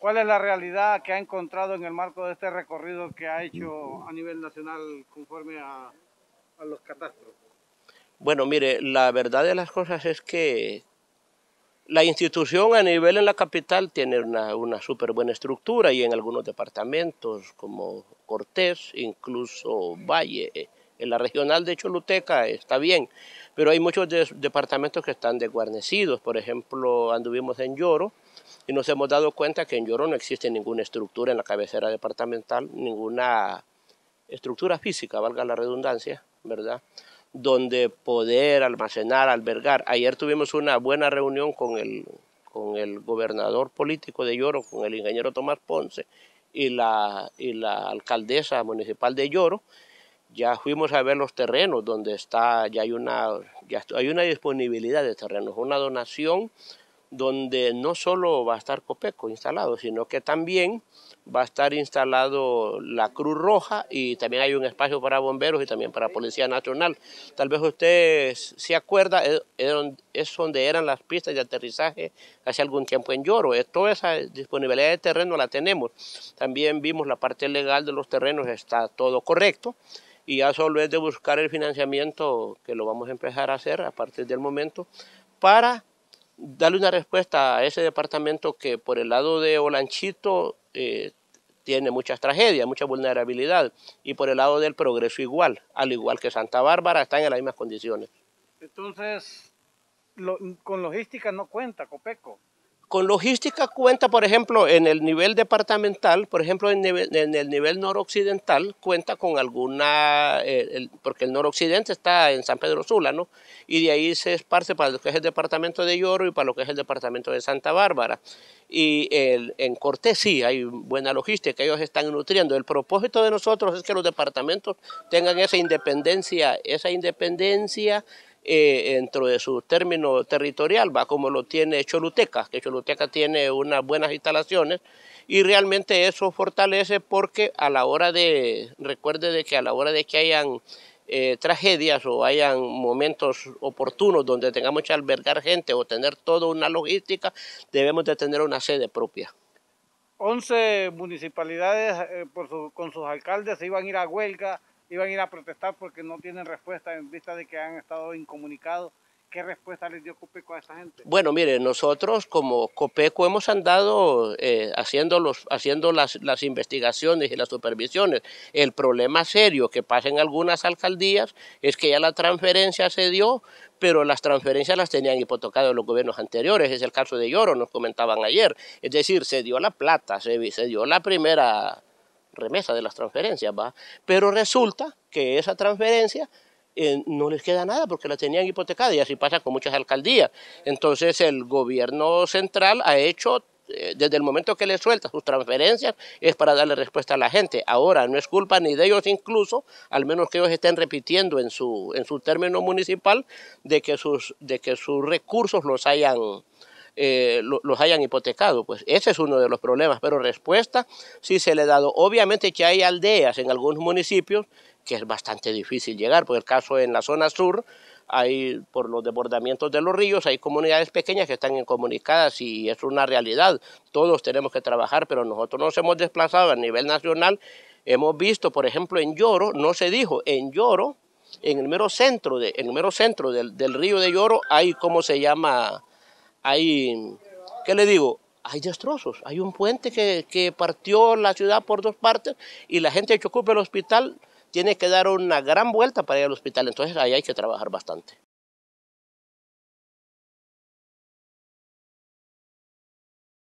¿Cuál es la realidad que ha encontrado en el marco de este recorrido que ha hecho a nivel nacional conforme a, los catastros? Bueno, mire, la verdad de las cosas es que la institución a nivel en la capital tiene una, una súper buena estructura y en algunos departamentos como Cortés, incluso Valle, en la regional de Choluteca está bien, pero hay muchos departamentos que están desguarnecidos. Por ejemplo, anduvimos en Lloro y nos hemos dado cuenta que en Lloro no existe ninguna estructura en la cabecera departamental, ninguna estructura física, valga la redundancia, ¿verdad? Donde poder almacenar, albergar. Ayer tuvimos una buena reunión con el, con el gobernador político de Lloro, con el ingeniero Tomás Ponce y la, y la alcaldesa municipal de Lloro, ya fuimos a ver los terrenos donde está, ya hay una, ya hay una disponibilidad de terrenos, una donación donde no solo va a estar Copeco instalado, sino que también va a estar instalado la Cruz Roja y también hay un espacio para bomberos y también para Policía Nacional. Tal vez usted se acuerda, eh, eh, es donde eran las pistas de aterrizaje hace algún tiempo en Lloro. Eh, toda esa disponibilidad de terreno la tenemos. También vimos la parte legal de los terrenos, está todo correcto y ya solo es de buscar el financiamiento que lo vamos a empezar a hacer a partir del momento para darle una respuesta a ese departamento que por el lado de Olanchito eh, tiene muchas tragedias, mucha vulnerabilidad y por el lado del progreso igual, al igual que Santa Bárbara están en las mismas condiciones. Entonces, con logística no cuenta Copeco. Con logística cuenta, por ejemplo, en el nivel departamental, por ejemplo, en, el nivel noroccidental cuenta con alguna, eh, porque el noroccidente está en San Pedro Sula, ¿no? Y de ahí se esparce para lo que es el departamento de Lloro y para lo que es el departamento de Santa Bárbara. Y en Cortés sí hay buena logística, ellos están nutriendo. El propósito de nosotros es que los departamentos tengan esa independencia, esa independencia eh, dentro de su término territorial, va como lo tiene Choluteca, que Choluteca tiene unas buenas instalaciones y realmente eso fortalece porque a la hora de, recuerde de que a la hora de que hayan eh, tragedias o hayan momentos oportunos donde tengamos que albergar gente o tener toda una logística, debemos de tener una sede propia. 11 municipalidades eh, por con sus alcaldes se iban a ir a huelga iban a ir a protestar porque no tienen respuesta en vista de que han estado incomunicados. ¿Qué respuesta les dio Copeco a esta gente? Bueno, mire, nosotros como Copeco hemos andado eh, haciendo, las, las, investigaciones y las supervisiones. El problema serio que pasa en algunas alcaldías es que ya la transferencia se dio, pero las transferencias las tenían hipotecadas los gobiernos anteriores. Es el caso de Lloro, nos comentaban ayer. Es decir, se dio la plata, se, se dio la primera remesa de las transferencias, ¿va? Pero resulta que esa transferencia eh, no les queda nada porque la tenían hipotecada y así pasa con muchas alcaldías. Entonces el gobierno central ha hecho eh, desde el momento que le suelta sus transferencias es para darle respuesta a la gente. Ahora no es culpa ni de ellos incluso, al menos que ellos estén repitiendo en su, en su término municipal, de que sus, de que sus recursos los hayan eh, los hayan hipotecado. Pues ese es uno de los problemas, pero respuesta sí se le ha dado. Obviamente que hay aldeas en algunos municipios que es bastante difícil llegar, por el caso en la zona sur, hay por los desbordamientos de los ríos, hay comunidades pequeñas que están incomunicadas y es una realidad. Todos tenemos que trabajar, pero nosotros nos hemos desplazado a nivel nacional. Hemos visto, por ejemplo, en Lloro, no se dijo, en Lloro, en el mero centro, de, el mero centro del, río de Lloro hay, como se llama?, hay, ¿qué le digo? Hay destrozos, hay un puente que, que partió la ciudad por dos partes y la gente que ocupa el hospital tiene que dar una gran vuelta para ir al hospital, entonces ahí hay que trabajar bastante.